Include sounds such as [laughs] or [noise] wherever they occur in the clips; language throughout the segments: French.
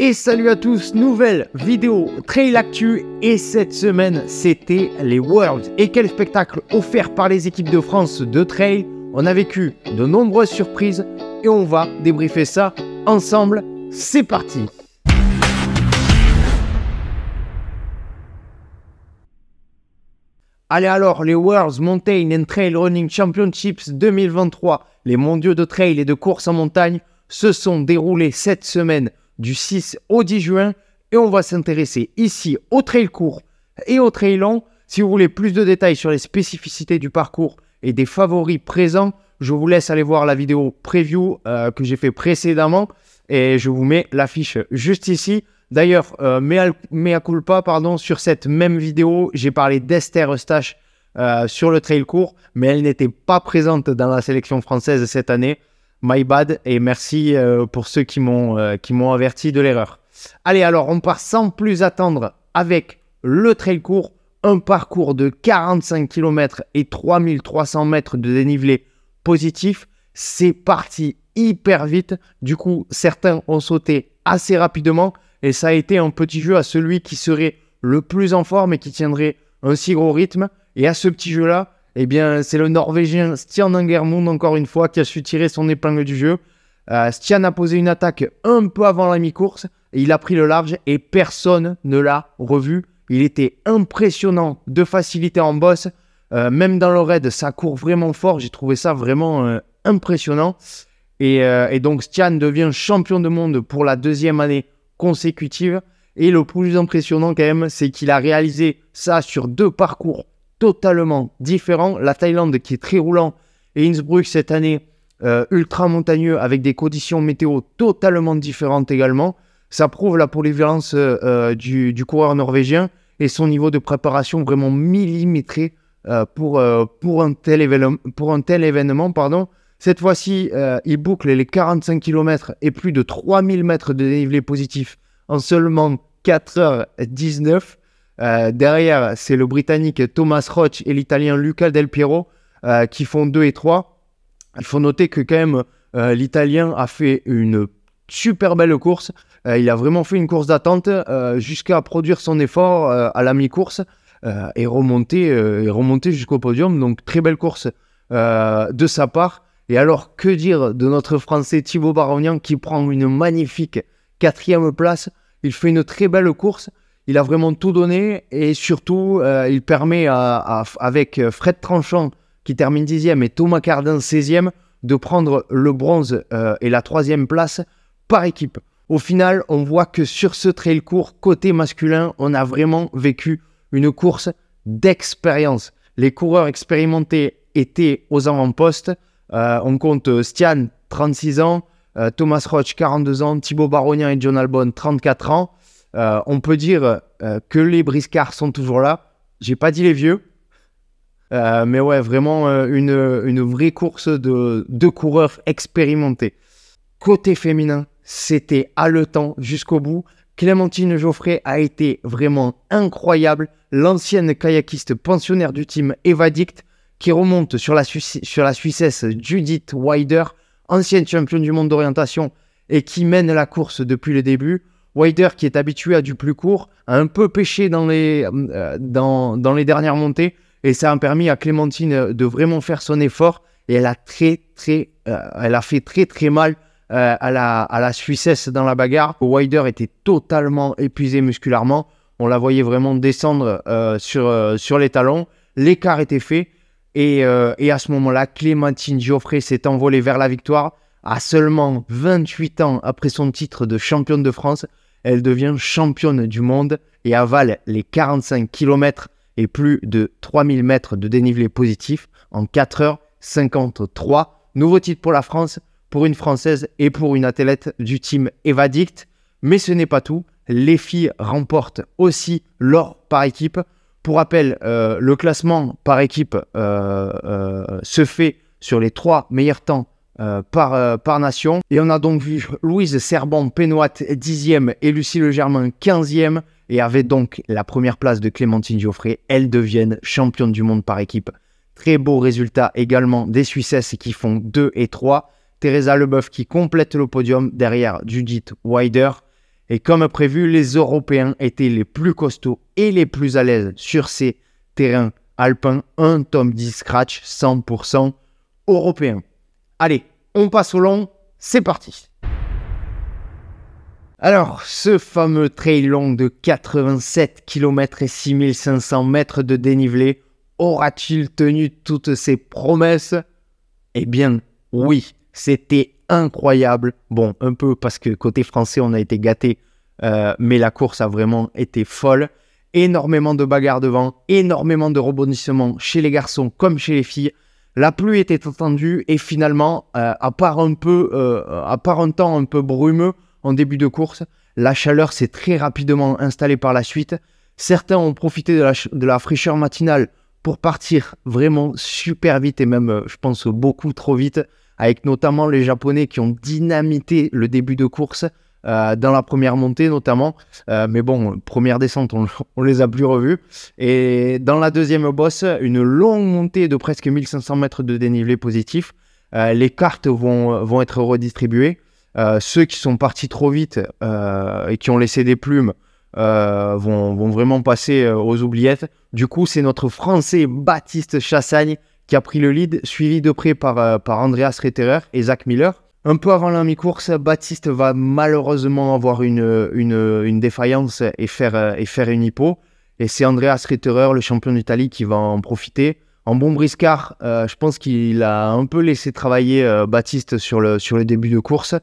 Et salut à tous, nouvelle vidéo Trail Actu et cette semaine c'était les Worlds. Et quel spectacle offert par les équipes de France de trail. On a vécu de nombreuses surprises et on va débriefer ça ensemble. C'est parti Allez alors, les Worlds Mountain and Trail Running Championships 2023, les mondiaux de trail et de course en montagne, se sont déroulés cette semaine du 6 au 10 juin et on va s'intéresser ici au trail court et au trail long. Si vous voulez plus de détails sur les spécificités du parcours et des favoris présents, je vous laisse aller voir la vidéo preview euh, que j'ai fait précédemment et je vous mets l'affiche juste ici. D'ailleurs, euh, mea, culpa, pardon, sur cette même vidéo, j'ai parlé d'Esther Eustache euh, sur le trail court, mais elle n'était pas présente dans la sélection française cette année. My bad et merci euh, pour ceux qui m'ont euh, qui m'ont averti de l'erreur. Allez, alors on part sans plus attendre avec le trail court, un parcours de 45 km et 3300 mètres de dénivelé positif. C'est parti hyper vite. Du coup, certains ont sauté assez rapidement et ça a été un petit jeu à celui qui serait le plus en forme et qui tiendrait un si gros rythme. Et à ce petit jeu-là, eh bien, c'est le Norvégien Stian Angermund, encore une fois, qui a su tirer son épingle du jeu. Euh, Stian a posé une attaque un peu avant la mi-course, il a pris le large et personne ne l'a revu. Il était impressionnant de facilité en boss. Euh, même dans le raid, ça court vraiment fort, j'ai trouvé ça vraiment euh, impressionnant. Et, et, donc Stian devient champion de monde pour la deuxième année consécutive. Et le plus impressionnant quand même, c'est qu'il a réalisé ça sur deux parcours totalement différent. La Thaïlande qui est très roulant et Innsbruck cette année euh, ultra montagneux avec des conditions météo totalement différentes également. Ça prouve la polyvalence euh, euh, du, coureur norvégien et son niveau de préparation vraiment millimétré pour, pour, un tel événement, pour un tel événement. Pardon. Cette fois-ci, il boucle les 45 km et plus de 3000 mètres de dénivelé positif en seulement 4h19. Euh, derrière, c'est le Britannique Thomas Roche et l'Italien Luca Del Piero euh, qui font 2 et 3. Il faut noter que quand même, euh, l'Italien a fait une super belle course. il a vraiment fait une course d'attente jusqu'à produire son effort à la mi-course et remonter, et remonter jusqu'au podium. Donc très belle course de sa part. Et alors, que dire de notre Français Thibaut Barognan qui prend une magnifique quatrième place Il fait une très belle course. Il a vraiment tout donné et surtout, euh, il permet avec Fred Tranchant qui termine dixième et Thomas Cardin 16e de prendre le bronze euh, et la troisième place par équipe. Au final, on voit que sur ce trail court, côté masculin, on a vraiment vécu une course d'expérience. Les coureurs expérimentés étaient aux avant-postes. Euh, on compte Stian, 36 ans, Thomas Roche, 42 ans, Thibaut baronien et John Albon, 34 ans. Euh, on peut dire euh, que les briscards sont toujours là. J'ai pas dit les vieux. Euh, mais ouais, vraiment une, vraie course de, coureurs expérimentés. Côté féminin, c'était haletant jusqu'au bout. Clémentine Geoffrey a été vraiment incroyable. L'ancienne kayakiste pensionnaire du team Evadict, qui remonte sur sur la Suissesse Judith Wider, ancienne championne du monde d'orientation et qui mène la course depuis le début. Wider, qui est habitué à du plus court, a un peu pêché dans les, euh, dans, les dernières montées. Et ça a permis à Clémentine de vraiment faire son effort. Et elle a, très, très, euh, elle a fait très, très mal euh, à, la, à la Suissesse dans la bagarre. Wider était totalement épuisé musculairement. On la voyait vraiment descendre sur, sur les talons. L'écart était fait. Et, et à ce moment-là, Clémentine Geoffrey s'est envolée vers la victoire à seulement 28 ans après son titre de championne de France, elle devient championne du monde et avale les 45 km et plus de 3000 mètres de dénivelé positif en 4h53. Nouveau titre pour la France, pour une Française et pour une athlète du team Evadict. Mais ce n'est pas tout, les filles remportent aussi l'or par équipe. Pour rappel, euh, le classement par équipe euh, euh, se fait sur les trois meilleurs temps euh, par, euh, par nation. Et on a donc vu Louise Serbon Pénoite 10e et Lucie Le Germain 15e. Et avec donc la première place de Clémentine Geoffrey, elles deviennent championnes du monde par équipe. Très beau résultat également des Suissesses qui font 2 et 3. Teresa Leboeuf qui complète le podium derrière Judith Wider. Et comme prévu, les Européens étaient les plus costauds et les plus à l'aise sur ces terrains alpins. Un tome 10 scratch 100% européen. Allez, on passe au long, c'est parti. Alors, ce fameux trail long de 87 km et 6500 mètres de dénivelé aura-t-il tenu toutes ses promesses Eh bien, oui, c'était incroyable. Bon, un peu parce que côté français, on a été gâté, euh, mais la course a vraiment été folle. Énormément de bagarres devant, énormément de rebondissements chez les garçons comme chez les filles. La pluie était attendue et finalement, euh, à, part un peu, euh, à part un temps un peu brumeux en début de course, la chaleur s'est très rapidement installée par la suite. Certains ont profité de de la fraîcheur matinale pour partir vraiment super vite et même, euh, je pense, beaucoup trop vite, avec notamment les Japonais qui ont dynamité le début de course. Euh, dans la première montée notamment. Euh, mais bon, première descente, on, [laughs] ne les a plus revus. Et dans la deuxième bosse, une longue montée de presque 1500 mètres de dénivelé positif. Euh, les cartes vont, vont être redistribuées. ceux qui sont partis trop vite et qui ont laissé des plumes vont, vont, vraiment passer aux oubliettes. Du coup, c'est notre Français Baptiste Chassagne qui a pris le lead, suivi de près par, par Andreas Retterer et Zach Miller. Un peu avant la mi-course, Baptiste va malheureusement avoir une, une, défaillance et faire, euh, et faire une hypo. Et c'est Andreas Ritterer, le champion d'Italie, qui va en profiter. En bon briscard, euh, je pense qu'il a un peu laissé travailler euh, Baptiste sur le, sur le début de course.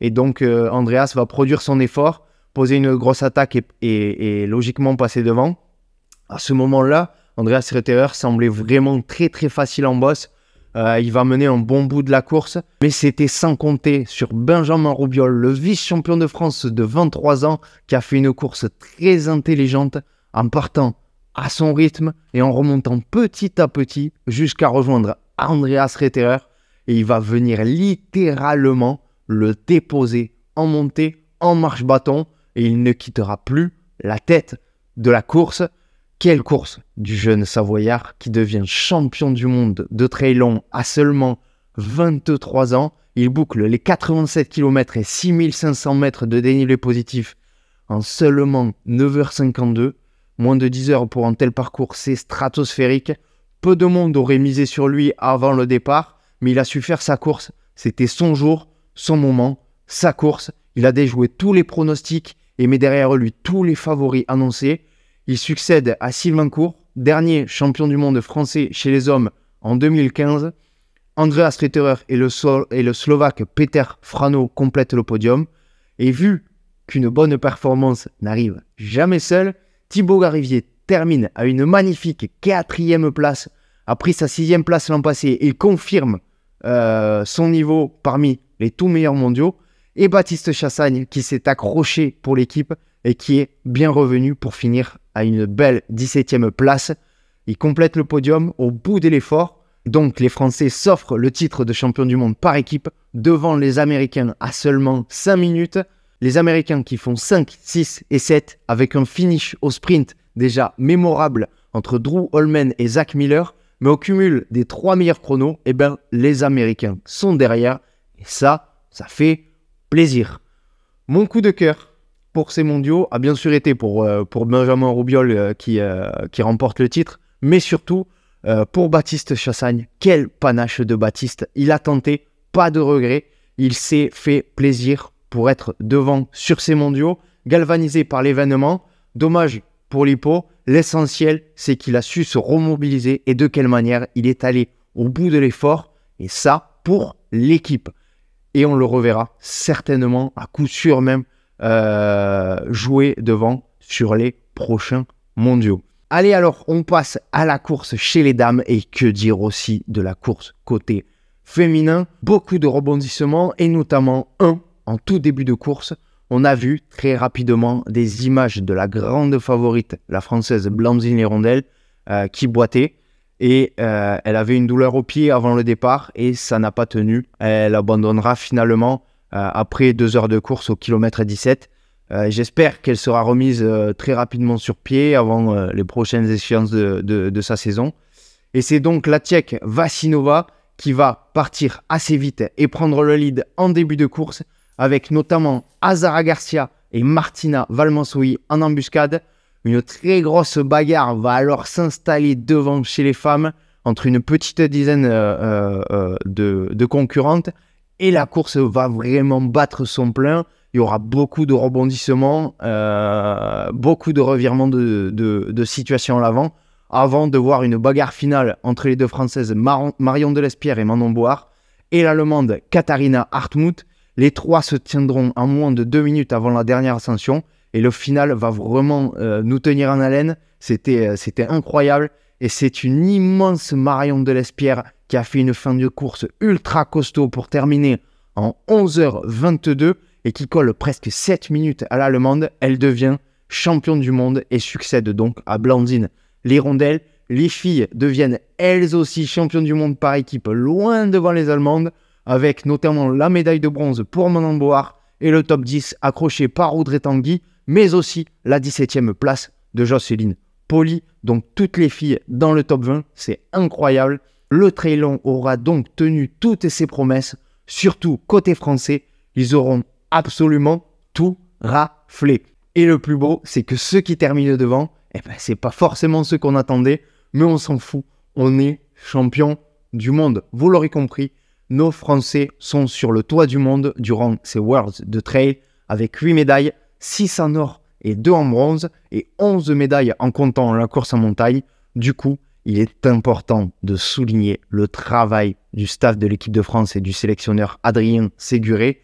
Et donc, Andreas va produire son effort, poser une grosse attaque et, logiquement passer devant. À ce moment-là, Andreas Ritterer semblait vraiment très très facile en bosse. Euh, il va mener un bon bout de la course, mais c'était sans compter sur Benjamin Roubiol, le vice-champion de France de 23 ans, qui a fait une course très intelligente en partant à son rythme et en remontant petit à petit jusqu'à rejoindre Andreas Retterer. Et il va venir littéralement le déposer en montée, en marche-bâton, et il ne quittera plus la tête de la course. Quelle course du jeune Savoyard qui devient champion du monde de trail long à seulement 23 ans. Il boucle les 87 km et 6500 mètres de dénivelé positif en seulement 9h52. Moins de 10 heures pour un tel parcours, c'est stratosphérique. Peu de monde aurait misé sur lui avant le départ, mais il a su faire sa course. C'était son jour, son moment, sa course. Il a déjoué tous les pronostics et met derrière lui tous les favoris annoncés. Il succède à Sylvain Cour, dernier champion du monde français chez les hommes en 2015. Andreas Ritterer et le, Slovaque Peter Frano complètent le podium. Et vu qu'une bonne performance n'arrive jamais seule, Thibaut Garivier termine à une magnifique quatrième place, a pris sa sixième place l'an passé et confirme euh, son niveau parmi les tout meilleurs mondiaux. Et Baptiste Chassagne qui s'est accroché pour l'équipe et qui est bien revenu pour finir à une belle 17e place. Il complète le podium au bout de l'effort. Donc les Français s'offrent le titre de champion du monde par équipe devant les Américains à seulement 5 minutes. Les Américains qui font 5, 6 et 7 avec un finish au sprint déjà mémorable entre Drew Holman et Zach Miller. Mais au cumul des 3 meilleurs chronos, et eh ben, les Américains sont derrière. Et ça, ça fait plaisir. Mon coup de cœur, pour ces mondiaux a bien sûr été pour, euh, pour Benjamin Roubiol euh, qui, euh, qui remporte le titre, mais surtout pour Baptiste Chassagne. Quel panache de Baptiste Il a tenté, pas de regret. Il s'est fait plaisir pour être devant sur ces mondiaux, galvanisé par l'événement. Dommage pour Lipo, L'essentiel, c'est qu'il a su se remobiliser et de quelle manière il est allé au bout de l'effort. Et ça, pour l'équipe. Et on le reverra certainement, à coup sûr même, euh, jouer devant sur les prochains mondiaux. Allez alors, on passe à la course chez les dames et que dire aussi de la course côté féminin. Beaucoup de rebondissements et notamment un en tout début de course. On a vu très rapidement des images de la grande favorite, la française Blandine Hirondelle, euh, qui boitait et euh, elle avait une douleur au pied avant le départ et ça n'a pas tenu. Elle abandonnera finalement euh, après deux heures de course au kilomètre 17. Euh, j'espère qu'elle sera remise euh, très rapidement sur pied avant les prochaines échéances de, sa saison. Et c'est donc la Tchèque Vasinova qui va partir assez vite et prendre le lead en début de course, avec notamment Azara Garcia et Martina Valmansoui en embuscade. Une très grosse bagarre va alors s'installer devant chez les femmes entre une petite dizaine de concurrentes et la course va vraiment battre son plein. Il y aura beaucoup de rebondissements, euh, beaucoup de revirements de, de, situation à l'avant, avant de voir une bagarre finale entre les deux Françaises Marion de Delespierre et Manon Boire, et l'Allemande Katharina Hartmut. Les trois se tiendront en moins de deux minutes avant la dernière ascension, et le final va vraiment euh, nous tenir en haleine. Euh, c'était incroyable, et c'est une immense Marion Delespierre qui a fait une fin de course ultra costaud pour terminer en 11h22 et qui colle presque 7 minutes à l'allemande, elle devient championne du monde et succède donc à Blandine. Les rondelles, les filles deviennent elles aussi championnes du monde par équipe, loin devant les Allemandes, avec notamment la médaille de bronze pour Bois et le top 10 accroché par Audrey Tanguy, mais aussi la 17e place de Jocelyne Poli. Donc toutes les filles dans le top 20, c'est incroyable. Le Trailon aura donc tenu toutes ses promesses, surtout côté français, ils auront absolument tout raflé. Et le plus beau, c'est que ceux qui terminent devant, eh ben, c'est pas forcément ceux qu'on attendait, mais on s'en fout, on est champion du monde. Vous l'aurez compris, nos Français sont sur le toit du monde durant ces Worlds de Trail avec 8 médailles, 6 en or et 2 en bronze et 11 médailles en comptant la course en montagne. Du coup, il est important de souligner le travail du staff de l'équipe de France et du sélectionneur Adrien Séguré,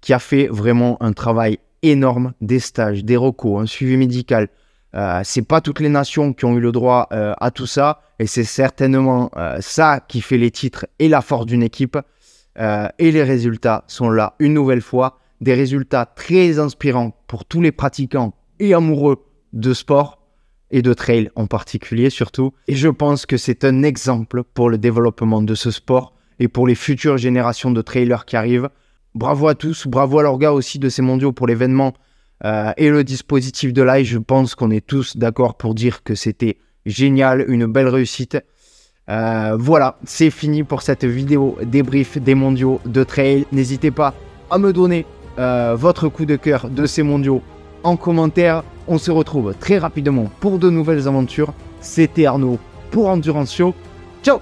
qui a fait vraiment un travail énorme des stages, des recos, un suivi médical. Ce euh, c'est pas toutes les nations qui ont eu le droit euh, à tout ça, et c'est certainement euh, ça qui fait les titres et la force d'une équipe. et les résultats sont là une nouvelle fois, des résultats très inspirants pour tous les pratiquants et amoureux de sport et de trail en particulier surtout. Et je pense que c'est un exemple pour le développement de ce sport et pour les futures générations de trailers qui arrivent. Bravo à tous, bravo à l'orga aussi de ces mondiaux pour l'événement euh, et le dispositif de live. Je pense qu'on est tous d'accord pour dire que c'était génial, une belle réussite. Euh, voilà, c'est fini pour cette vidéo débrief des mondiaux de trail. N'hésitez pas à me donner euh, votre coup de cœur de ces mondiaux en commentaire. On se retrouve très rapidement pour de nouvelles aventures. C'était Arnaud pour Endurance Ciao